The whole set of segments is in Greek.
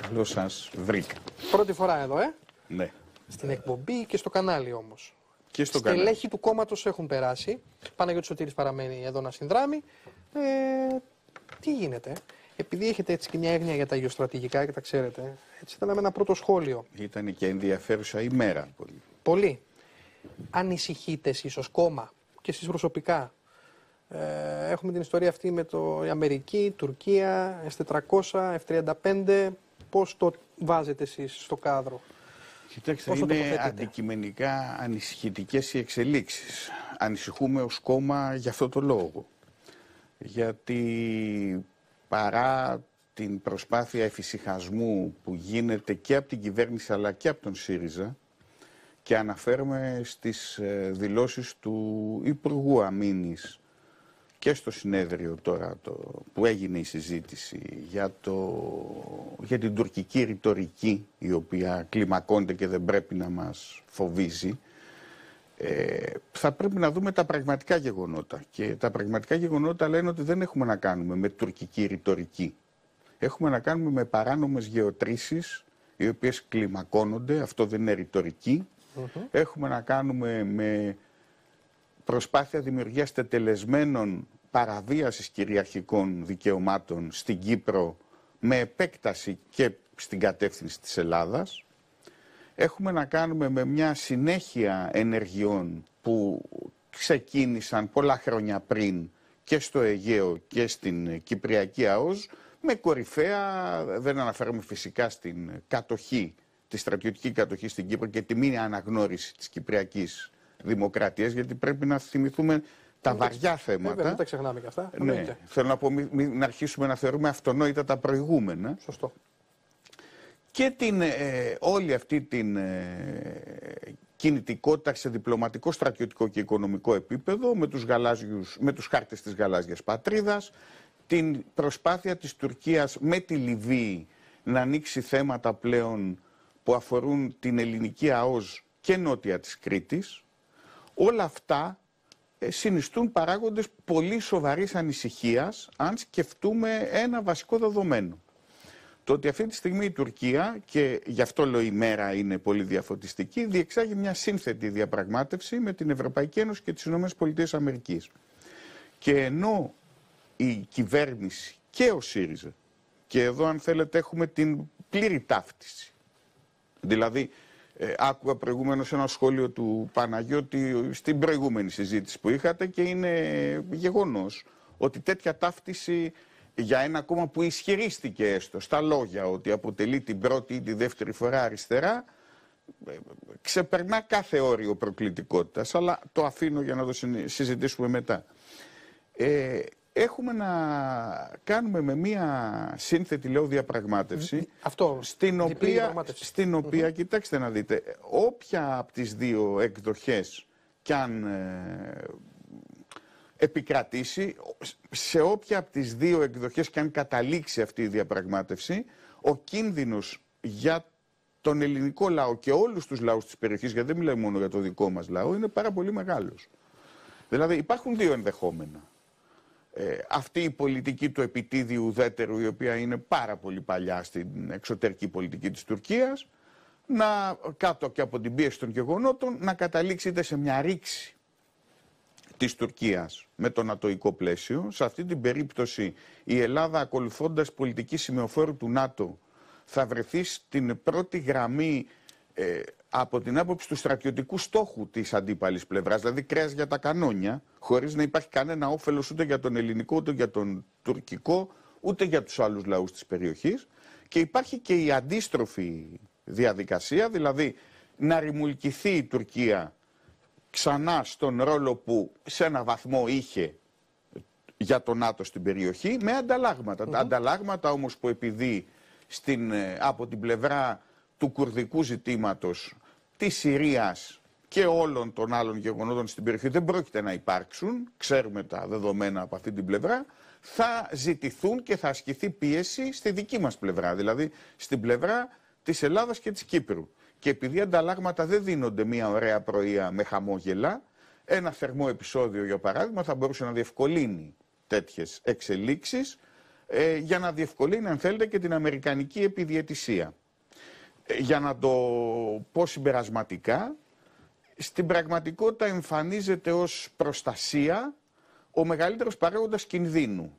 Καλώ σας βρήκα. Πρώτη φορά εδώ, ε. Ναι. Στην εκπομπή και στο κανάλι όμως. Και στο Στελέχη κανάλι. του κόμματος έχουν περάσει. Παναγιώτης Σωτήρης παραμένει εδώ να συνδράμει. Ε, τι γίνεται. Ε. Επειδή έχετε έτσι και μια έγνοια για τα γεωστρατηγικά και τα ξέρετε, έτσι ήταν ένα πρώτο σχόλιο. Ήταν και ενδιαφέρουσα ημέρα πολύ. Πολύ. Ανησυχείτε εσείς ως κόμμα και εσείς προσωπικά. Ε, έχουμε την ιστορία αυτή με το Αμερική, Τουρκία, S400, F35 πώς το βάζετε εσείς στο κάδρο. Κοιτάξτε, είναι αντικειμενικά ανησυχητικές οι εξελίξεις. Ανησυχούμε ως κόμμα για αυτό το λόγο. Γιατί παρά την προσπάθεια εφησυχασμού που γίνεται και από την κυβέρνηση αλλά και από τον ΣΥΡΙΖΑ και αναφέρομαι στις ε, δηλώσεις του Υπουργού Αμήνης και στο συνέδριο τώρα το, που έγινε η συζήτηση για, το, για την τουρκική ρητορική η οποία κλιμακώνεται και δεν πρέπει να μας φοβίζει ε, θα πρέπει να δούμε τα πραγματικά γεγονότα και τα πραγματικά γεγονότα λένε ότι δεν έχουμε να κάνουμε με τουρκική ρητορική έχουμε να κάνουμε με παράνομες γεωτρήσεις οι οποίες κλιμακώνονται, αυτό δεν είναι Έχουμε να κάνουμε με προσπάθεια δημιουργίας τετελεσμένων παραβίασης κυριαρχικών δικαιωμάτων στην Κύπρο με επέκταση και στην κατεύθυνση της Ελλάδας. Έχουμε να κάνουμε με μια συνέχεια ενεργειών που ξεκίνησαν πολλά χρόνια πριν και στο Αιγαίο και στην Κυπριακή ΑΟΣ με κορυφαία, δεν αναφέρομαι φυσικά στην κατοχή, τη στρατιωτική κατοχή στην Κύπρο και τη μήνυα αναγνώριση της Κυπριακής Δημοκρατίας γιατί πρέπει να θυμηθούμε τα βαριά θέματα. Δεν τα ξεχνάμε και αυτά. Ναι. ναι. Θέλω να πω, μην, αρχίσουμε να θεωρούμε αυτονόητα τα προηγούμενα. Σωστό. Και την, ε, όλη αυτή την ε, κινητικότητα σε διπλωματικό, στρατιωτικό και οικονομικό επίπεδο με τους, γαλάζιους, με τους χάρτες της γαλάζιας πατρίδας, την προσπάθεια της Τουρκίας με τη Λιβύη να ανοίξει θέματα πλέον που αφορούν την ελληνική ΑΟΣ και νότια της Κρήτης, όλα αυτά ε, συνιστούν παράγοντες πολύ σοβαρής ανησυχίας αν σκεφτούμε ένα βασικό δεδομένο. Το ότι αυτή τη στιγμή η Τουρκία, και γι' αυτό λέω η μέρα είναι πολύ διαφωτιστική, διεξάγει μια σύνθετη διαπραγμάτευση με την Ευρωπαϊκή Ένωση και τις ΗΠΑ. Και ενώ η κυβέρνηση και ο ΣΥΡΙΖΑ, και εδώ αν θέλετε έχουμε την πλήρη ταύτιση, δηλαδή ε, άκουγα προηγουμένως ένα σχόλιο του Παναγιώτη στην προηγούμενη συζήτηση που είχατε και είναι γεγονός ότι τέτοια ταύτιση για ένα κόμμα που ισχυρίστηκε έστω στα λόγια ότι αποτελεί την πρώτη ή τη δεύτερη φορά αριστερά ε, ξεπερνά κάθε όριο προκλητικότητας αλλά το αφήνω για να το συζητήσουμε μετά. Ε, έχουμε να κάνουμε με μία σύνθετη λέω διαπραγμάτευση Αυτό, στην οποία, Στην οποια κοιτάξτε να δείτε όποια από τις δύο εκδοχές κι αν ε, επικρατήσει σε όποια από τις δύο εκδοχές κι αν καταλήξει αυτή η διαπραγμάτευση ο κίνδυνος για τον ελληνικό λαό και όλους τους λαούς της περιοχής γιατί δεν μιλάμε μόνο για το δικό μας λαό είναι πάρα πολύ μεγάλος. Δηλαδή υπάρχουν δύο ενδεχόμενα. Ε, αυτή η πολιτική του επιτίδιου ουδέτερου, η οποία είναι πάρα πολύ παλιά στην εξωτερική πολιτική της Τουρκίας, να κάτω και από την πίεση των γεγονότων να είτε σε μια ρήξη της Τουρκίας με το νατοϊκό πλαίσιο. Σε αυτή την περίπτωση η Ελλάδα ακολουθώντας πολιτική σημεοφόρου του ΝΑΤΟ θα βρεθεί στην πρώτη γραμμή ε, από την άποψη του στρατιωτικού στόχου της αντίπαλης πλευράς, δηλαδή κρέας για τα κανόνια, χωρίς να υπάρχει κανένα όφελος ούτε για τον ελληνικό, ούτε για τον τουρκικό, ούτε για τους άλλους λαούς της περιοχής. Και υπάρχει και η αντίστροφη διαδικασία, δηλαδή να ρημουλκηθεί η Τουρκία ξανά στον ρόλο που σε ένα βαθμό είχε για τον ΝΑΤΟ στην περιοχή με ανταλλαγματα Τα ανταλλάγματα όμως που επειδή ε, από την πλευρά του κουρδικού ζητήματος της Συρίας και όλων των άλλων γεγονότων στην περιοχή δεν πρόκειται να υπάρξουν, ξέρουμε τα δεδομένα από αυτή την πλευρά, θα ζητηθούν και θα ασκηθεί πίεση στη δική μας πλευρά, δηλαδή στην πλευρά της Ελλάδας και της Κύπρου. Και επειδή ανταλλάγματα δεν δίνονται μια ωραία πρωία με χαμόγελα, ένα θερμό επεισόδιο για παράδειγμα θα μπορούσε να διευκολύνει τέτοιες εξελίξεις ε, για να διευκολύνει αν θέλετε και την αμερικανική επιδιαιτησία για να το πω συμπερασματικά, στην πραγματικότητα εμφανίζεται ως προστασία ο μεγαλύτερος παράγοντας κινδύνου.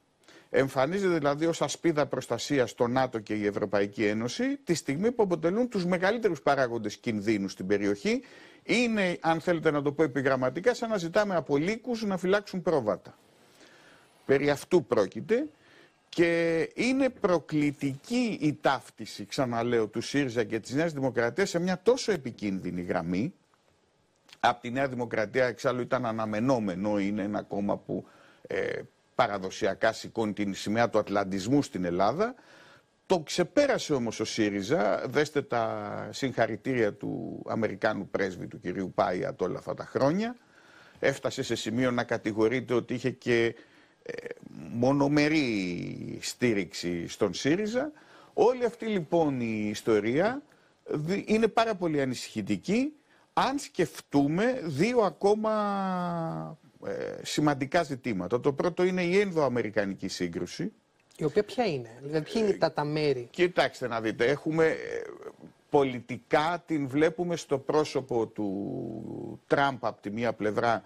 Εμφανίζεται δηλαδή ως ασπίδα προστασίας το ΝΑΤΟ και η Ευρωπαϊκή Ένωση τη στιγμή που αποτελούν τους μεγαλύτερους παράγοντες κινδύνου στην περιοχή. Είναι, αν θέλετε να το πω επιγραμματικά, σαν να ζητάμε από λύκους να φυλάξουν πρόβατα. Περί αυτού πρόκειται. Και είναι προκλητική η ταύτιση, ξαναλέω, του ΣΥΡΙΖΑ και της Νέας Δημοκρατίας σε μια τόσο επικίνδυνη γραμμή. Από τη Νέα Δημοκρατία εξάλλου ήταν αναμενόμενο, είναι ένα κόμμα που ε, παραδοσιακά σηκώνει την σημαία του Ατλαντισμού στην Ελλάδα. Το ξεπέρασε όμως ο ΣΥΡΙΖΑ, δέστε τα συγχαρητήρια του Αμερικάνου πρέσβη του κυρίου Πάια όλα αυτά τα χρόνια. Έφτασε σε σημείο να κατηγορείται ότι είχε και μονομερή στήριξη στον ΣΥΡΙΖΑ. Όλη αυτή λοιπόν η ιστορία είναι πάρα πολύ ανησυχητική αν σκεφτούμε δύο ακόμα ε, σημαντικά ζητήματα. Το πρώτο είναι η ενδοαμερικανική σύγκρουση. Η οποία ποια είναι, δηλαδή ποια είναι ε, τα, τα μέρη. Κοιτάξτε να δείτε, έχουμε ε, πολιτικά την βλέπουμε στο πρόσωπο του Τραμπ από τη μία πλευρά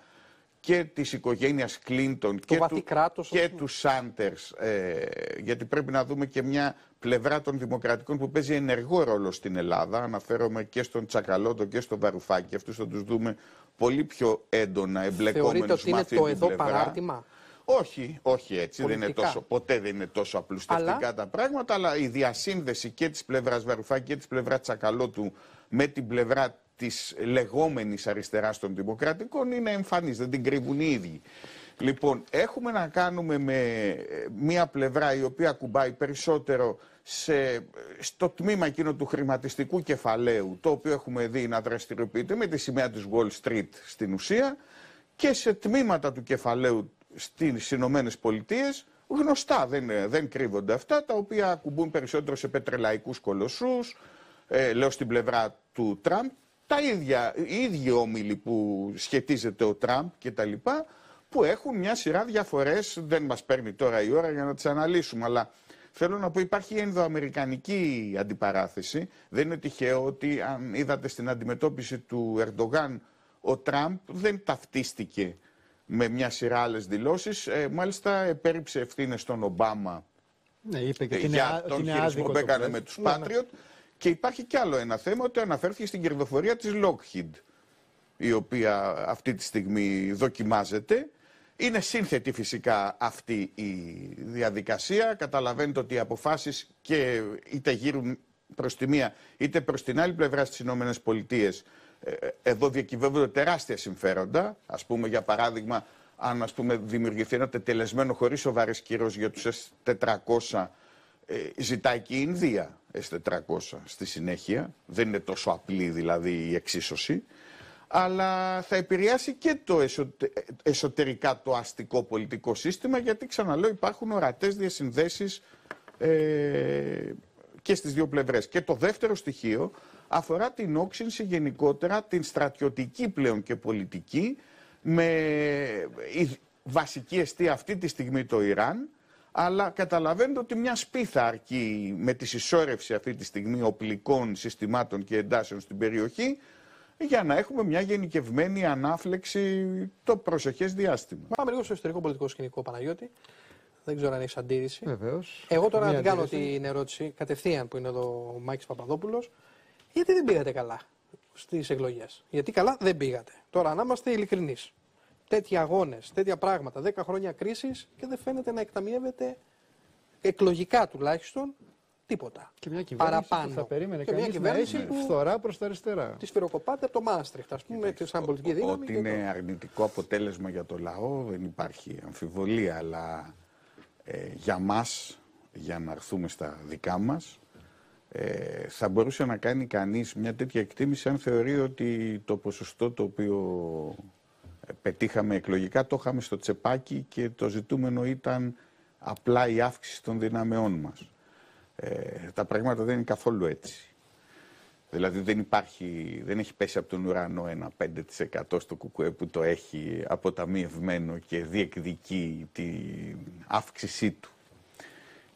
και της οικογένειας Κλίντον και, του, και του Σάντερς ε, γιατί πρέπει να δούμε και μια πλευρά των δημοκρατικών που παίζει ενεργό ρόλο στην Ελλάδα αναφέρομαι και στον Τσακαλώτο και στον Βαρουφάκη αυτούς θα τους δούμε πολύ πιο έντονα εμπλεκόμενους Θεωρείτε ότι είναι το εδώ παράρτημα όχι, όχι έτσι. Δεν είναι τόσο, ποτέ δεν είναι τόσο απλουστευτικά τα πράγματα, αλλά η διασύνδεση και της πλευράς Βαρουφάκη και της πλευράς Τσακαλώτου με την πλευρά Της λεγόμενης αριστεράς των δημοκρατικών είναι εμφανής, δεν την κρύβουν οι ίδιοι. Λοιπόν, έχουμε να κάνουμε με ε, μια πλευρά η οποία κουμπάει περισσότερο σε, ε, στο τμήμα εκείνο του χρηματιστικού κεφαλαίου, το οποίο έχουμε δει να δραστηριοποιείται με τη σημαία της Wall Street στην ουσία και σε τμήματα του κεφαλαίου στις Ηνωμένες Πολιτείες, γνωστά, δεν, ε, δεν κρύβονται αυτά, τα οποία ακουμπούν περισσότερο σε πετρελαϊκούς κολοσσούς, ε, λέω στην πλευρά του Τραμπ τα ίδια, οι ίδιοι όμιλοι που σχετίζεται ο Τραμπ και τα λοιπά, που έχουν μια σειρά διαφορές, δεν μας παίρνει τώρα η ώρα για να τις αναλύσουμε, αλλά θέλω να πω υπάρχει ενδοαμερικανική αντιπαράθεση. Δεν είναι τυχαίο ότι αν είδατε στην αντιμετώπιση του Ερντογάν, ο Τραμπ δεν ταυτίστηκε με μια σειρά άλλες δηλώσεις. Ε, μάλιστα, επέριψε ευθύνες στον Ομπάμα ναι, είπε ε, για τον χειρισμό που έκανε με τους Πάτριοτ. Και υπάρχει κι άλλο ένα θέμα ότι αναφέρθηκε στην κερδοφορία της Lockheed, η οποία αυτή τη στιγμή δοκιμάζεται. Είναι σύνθετη φυσικά αυτή η διαδικασία. Καταλαβαίνετε ότι οι αποφάσεις και είτε γύρουν προς τη μία είτε προς την άλλη πλευρά στις Ηνωμένες Πολιτείες ε, εδώ διακυβεύονται τεράστια συμφέροντα. Ας πούμε για παράδειγμα αν ας πούμε, δημιουργηθεί ένα τετελεσμένο χωρίς σοβαρές κύρος για τους 400 ε, ζητάει και η Ινδία S400 στη συνέχεια. Δεν είναι τόσο απλή δηλαδή η εξίσωση. Αλλά θα επηρεάσει και το εσωτερικά το αστικό πολιτικό σύστημα γιατί ξαναλέω υπάρχουν ορατές διασυνδέσεις ε, και στις δύο πλευρές. Και το δεύτερο στοιχείο αφορά την όξυνση γενικότερα, την στρατιωτική πλέον και πολιτική με η βασική αιστεία αυτή τη στιγμή το Ιράν αλλά καταλαβαίνετε ότι μια σπίθα αρκεί με τη συσσόρευση αυτή τη στιγμή οπλικών συστημάτων και εντάσεων στην περιοχή για να έχουμε μια γενικευμένη ανάφλεξη το προσεχές διάστημα. Πάμε λίγο στο ιστορικό πολιτικό σκηνικό, Παναγιώτη. Δεν ξέρω αν έχεις αντίρρηση. Βεβαίως. Εγώ τώρα να την κάνω την ερώτηση κατευθείαν που είναι εδώ ο Μάκης Παπαδόπουλος. Γιατί δεν πήγατε καλά στις εκλογές. Γιατί καλά δεν πήγατε. Τώρα, να είμαστε ειλικρινείς τέτοια αγώνες, τέτοια πράγματα, 10 χρόνια κρίσης και δεν φαίνεται να εκταμιεύεται εκλογικά τουλάχιστον τίποτα. Και μια κυβέρνηση Παραπάνω. που θα περίμενε και μια κυβέρνηση που... φθορά προς τα αριστερά. Τη σφυροκοπάται από το Μάστριχτ, ας πούμε, τη σαν πολιτική Ότι είναι το... αρνητικό αποτέλεσμα για το λαό δεν υπάρχει αμφιβολία, αλλά ε, για μας, για να έρθουμε στα δικά μας, ε, θα μπορούσε να κάνει κανείς μια τέτοια εκτίμηση αν θεωρεί ότι το ποσοστό το οποίο πετύχαμε εκλογικά, το είχαμε στο τσεπάκι και το ζητούμενο ήταν απλά η αύξηση των δυνάμεών μας. Ε, τα πράγματα δεν είναι καθόλου έτσι. Δηλαδή δεν, υπάρχει, δεν έχει πέσει από τον ουρανό ένα 5% στο κουκουέ που το έχει αποταμιευμένο και διεκδικεί την αύξησή του.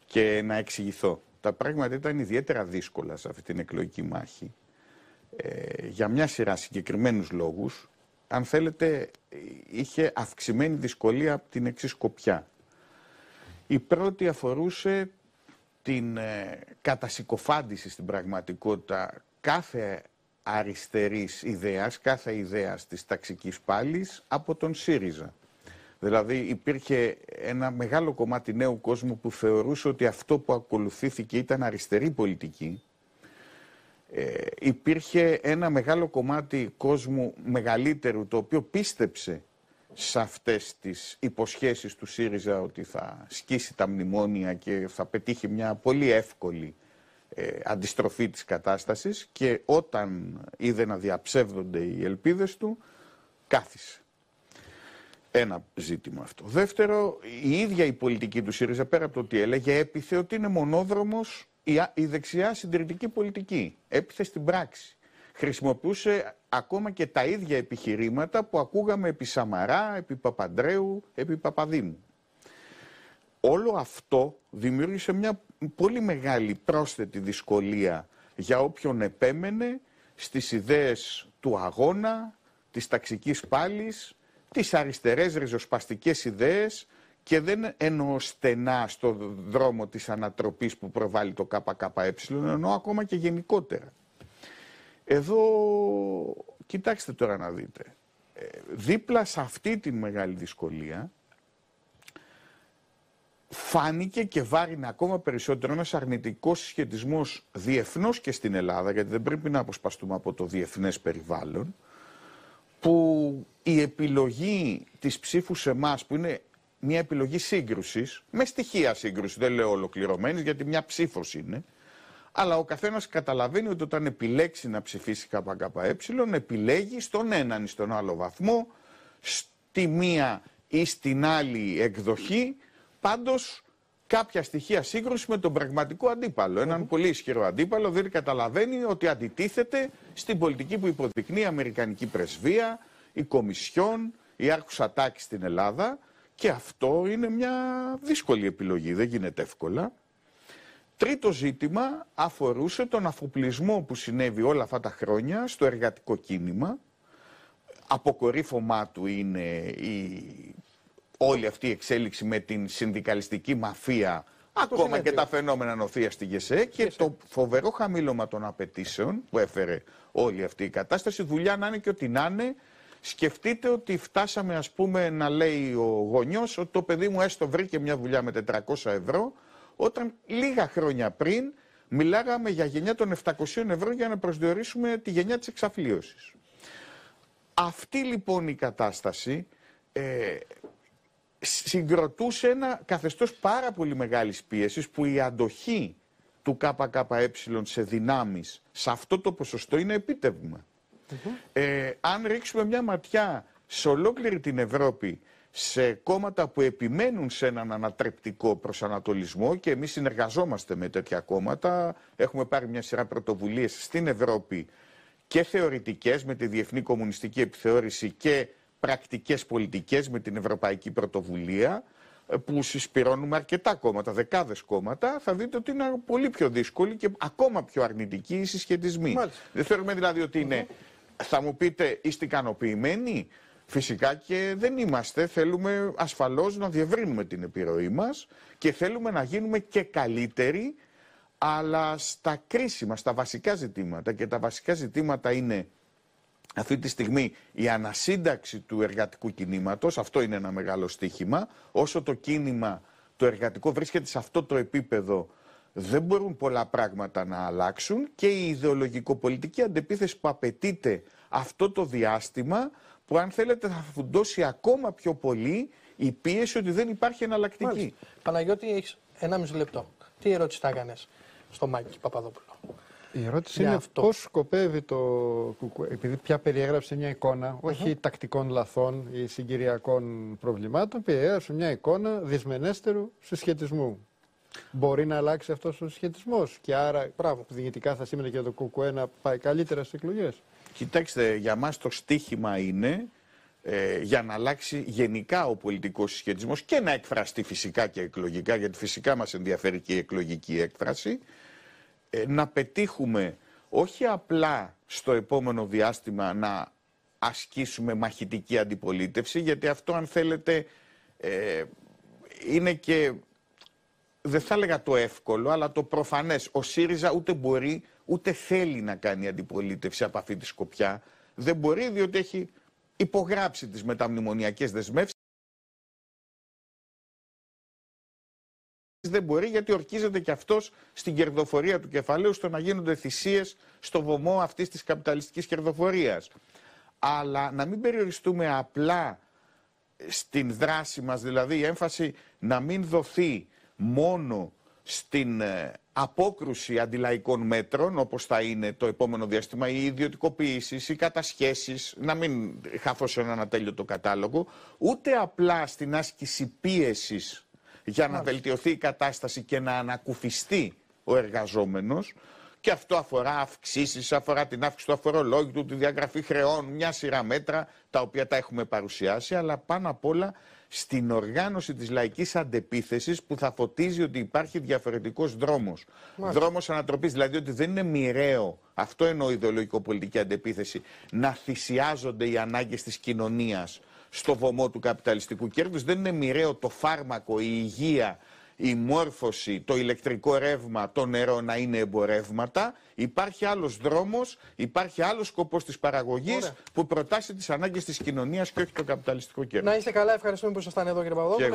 Και να εξηγηθώ. Τα πράγματα ήταν ιδιαίτερα δύσκολα σε αυτή την εκλογική μάχη ε, για μια σειρά συγκεκριμένους λόγους αν θέλετε, είχε αυξημένη δυσκολία από την εξής σκοπιά. Η πρώτη αφορούσε την ε, κατασυκοφάντηση στην πραγματικότητα κάθε αριστερής ιδέας, κάθε ιδέας της ταξικής πάλης από τον ΣΥΡΙΖΑ. Δηλαδή υπήρχε ένα μεγάλο κομμάτι νέου κόσμου που θεωρούσε ότι αυτό που ακολουθήθηκε ήταν αριστερή πολιτική ε, υπήρχε ένα μεγάλο κομμάτι κόσμου μεγαλύτερου το οποίο πίστεψε σε αυτές τις υποσχέσεις του ΣΥΡΙΖΑ ότι θα σκίσει τα μνημόνια και θα πετύχει μια πολύ εύκολη ε, αντιστροφή της κατάστασης και όταν είδε να διαψεύδονται οι ελπίδες του, κάθισε. Ένα ζήτημα αυτό. Δεύτερο, η ίδια η πολιτική του ΣΥΡΙΖΑ, πέρα από το ότι έλεγε, έπιθε ότι είναι μονόδρομος η, η δεξιά συντηρητική πολιτική έπιθε στην πράξη. Χρησιμοποιούσε ακόμα και τα ίδια επιχειρήματα που ακούγαμε επί Σαμαρά, επί Παπαντρέου, επί Παπαδήμου. Όλο αυτό δημιούργησε μια πολύ μεγάλη πρόσθετη δυσκολία για όποιον επέμενε στις ιδέες του αγώνα, της ταξικής πάλης, τις αριστερές ριζοσπαστικές ιδέες και δεν εννοώ στενά στο δρόμο της ανατροπής που προβάλλει το ΚΚΕ, εννοώ ακόμα και γενικότερα. Εδώ, κοιτάξτε τώρα να δείτε, ε, δίπλα σε αυτή τη μεγάλη δυσκολία φάνηκε και βάρινε ακόμα περισσότερο ένας αρνητικός συσχετισμός διεθνώς και στην Ελλάδα, γιατί δεν πρέπει να αποσπαστούμε από το διεθνές περιβάλλον, που η επιλογή της ψήφου σε εμάς που είναι μια επιλογή σύγκρουσης, με στοιχεία σύγκρουση, δεν λέω ολοκληρωμένης, γιατί μια ψήφος είναι. Αλλά ο καθένας καταλαβαίνει ότι όταν επιλέξει να ψηφίσει ΚΚΕ, επιλέγει στον έναν ή στον άλλο βαθμό, στη μία ή στην άλλη εκδοχή, πάντως κάποια στοιχεία σύγκρουση με τον πραγματικό αντίπαλο. πολύ ισχυρό αντίπαλο, δεν καταλαβαίνει ότι αντιτίθεται στην πολιτική που υποδεικνύει η Αμερικανική Πρεσβεία, η Κομισιόν, η Άρχουσα Τάκη στην Ελλάδα και αυτό είναι μια δύσκολη επιλογή, δεν γίνεται εύκολα. Τρίτο ζήτημα αφορούσε τον αφοπλισμό που συνέβη όλα αυτά τα χρόνια στο εργατικό κίνημα. Αποκορύφωμά του είναι η... όλη αυτή η εξέλιξη με την συνδικαλιστική μαφία, ακόμα και τα φαινόμενα νοθεία στη ΓΕΣΕ και το φοβερό χαμήλωμα των απαιτήσεων που έφερε όλη αυτή η κατάσταση. Δουλειά να είναι και ό,τι να είναι, Σκεφτείτε ότι φτάσαμε ας πούμε να λέει ο γονιός ότι το παιδί μου έστω βρήκε μια δουλειά με 400 ευρώ όταν λίγα χρόνια πριν μιλάγαμε για γενιά των 700 ευρώ για να προσδιορίσουμε τη γενιά της εξαφλίωσης. Αυτή λοιπόν η κατάσταση ε, συγκροτούσε ένα καθεστώς πάρα πολύ μεγάλης πίεσης που η αντοχή του ΚΚΕ σε δυνάμεις σε αυτό το ποσοστό είναι επίτευγμα. Ε, αν ρίξουμε μια ματιά σε ολόκληρη την Ευρώπη σε κόμματα που επιμένουν σε έναν ανατρεπτικό προσανατολισμό και εμείς συνεργαζόμαστε με τέτοια κόμματα. Έχουμε πάρει μια σειρά πρωτοβουλίες στην Ευρώπη και θεωρητικές με τη Διεθνή Κομμουνιστική Επιθεώρηση και πρακτικές πολιτικές με την Ευρωπαϊκή Πρωτοβουλία που συσπηρώνουμε αρκετά κόμματα, δεκάδες κόμματα, θα δείτε ότι είναι πολύ πιο δύσκολη και ακόμα πιο αρνητική οι συσχετισμοί. Δεν θεωρούμε δηλαδή ότι θα μου πείτε, είστε ικανοποιημένοι. Φυσικά και δεν είμαστε. Θέλουμε ασφαλώς να διευρύνουμε την επιρροή μας και θέλουμε να γίνουμε και καλύτεροι, αλλά στα κρίσιμα, στα βασικά ζητήματα. Και τα βασικά ζητήματα είναι αυτή τη στιγμή η ανασύνταξη του εργατικού κινήματος, αυτό είναι ένα μεγάλο στίχημα, όσο το κίνημα το εργατικό βρίσκεται σε αυτό το επίπεδο δεν μπορούν πολλά πράγματα να αλλάξουν και η ιδεολογικοπολιτική αντεπίθεση που απαιτείται αυτό το διάστημα που αν θέλετε θα φουντώσει ακόμα πιο πολύ η πίεση ότι δεν υπάρχει εναλλακτική. Μάλιστα. Παναγιώτη, έχεις 1,5 λεπτό. Τι ερώτηση θα έκανες στο Μάκη Παπαδόπουλο. Η ερώτηση είναι αυτό. πώς σκοπεύει το επειδή πια περιέγραψε μια εικόνα, τακτικών λαθών ή συγκυριακών προβλημάτων, περιέγραψε μια εικόνα δυσμενέστερου συσχετισμού Μπορεί να αλλάξει αυτός ο σχετισμό. Και άρα, πράγμα, δυνητικά θα σήμαινε και το ΚΚΕ να πάει καλύτερα στις εκλογές. Κοιτάξτε, για μας το στίχημα είναι ε, για να αλλάξει γενικά ο πολιτικός συσχετισμός και να εκφραστεί φυσικά και εκλογικά, γιατί φυσικά μας ενδιαφέρει και η εκλογική έκφραση. Ε, να πετύχουμε όχι απλά στο επόμενο διάστημα να ασκήσουμε μαχητική αντιπολίτευση, γιατί αυτό αν θέλετε ε, είναι και δεν θα έλεγα το εύκολο, αλλά το προφανές. Ο ΣΥΡΙΖΑ ούτε μπορεί, ούτε θέλει να κάνει αντιπολίτευση από αυτή τη σκοπιά. Δεν μπορεί, διότι έχει υπογράψει τις μεταμνημονιακές δεσμεύσεις. Δεν μπορεί γιατί ορκίζεται και αυτός στην κερδοφορία του κεφαλαίου στο να γίνονται θυσίες στο βωμό αυτής της καπιταλιστικής κερδοφορίας. Αλλά να μην περιοριστούμε απλά στην δράση μας, δηλαδή η έμφαση να μην δοθεί μόνο στην ε, απόκρουση αντιλαϊκών μέτρων, όπως θα είναι το επόμενο διάστημα, οι ιδιωτικοποίησεις, οι κατασχέσεις, να μην χαθώ σε έναν ατέλειωτο κατάλογο, ούτε απλά στην άσκηση πίεσης για να βελτιωθεί η κατάσταση και να ανακουφιστεί ο εργαζόμενος, και αυτό αφορά αυξήσεις, αφορά την αύξηση του αφορολόγητου, τη διαγραφή χρεών, μια σειρά μέτρα τα οποία τα έχουμε παρουσιάσει, αλλά πάνω απ' όλα στην οργάνωση της λαϊκής αντεπίθεσης που θα φωτίζει ότι υπάρχει διαφορετικός δρόμος. Μάλιστα. Δρόμος ανατροπής, δηλαδή ότι δεν είναι μοιραίο, αυτό αυτό η ιδεολογικό-πολιτική αντεπίθεση, να θυσιάζονται οι ανάγκες της κοινωνίας στο βωμό του καπιταλιστικού κέρδους. Δεν είναι μοιραίο το φάρμακο, η υγεία, η μόρφωση, το ηλεκτρικό ρεύμα, το νερό να είναι εμπορεύματα. Υπάρχει άλλος δρόμος, υπάρχει άλλος σκοπός της παραγωγής που προτάσει τις ανάγκες της κοινωνίας και όχι το καπιταλιστικό κέρδος. Να είστε καλά, ευχαριστούμε που ήσασταν εδώ κύριε